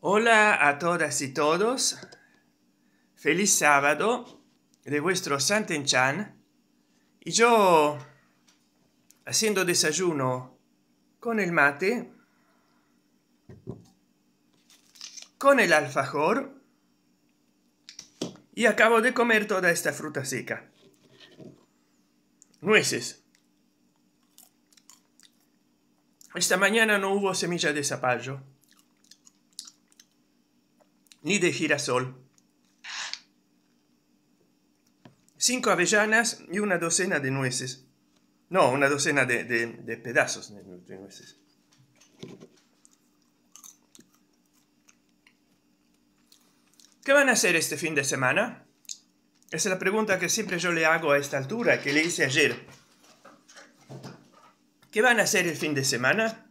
Hola a todas y todos. Feliz sábado de vuestro Santenchan. Y yo, haciendo desayuno con el mate, con el alfajor, y acabo de comer toda esta fruta seca. Nueces. Esta mañana no hubo semilla de zapallo ni de girasol. Cinco avellanas y una docena de nueces. No, una docena de, pedazos de nueces. ¿Qué van a hacer este fin de semana? es la pregunta que siempre yo le hago a esta altura, que le hice ayer. ¿Qué van a hacer el fin de semana?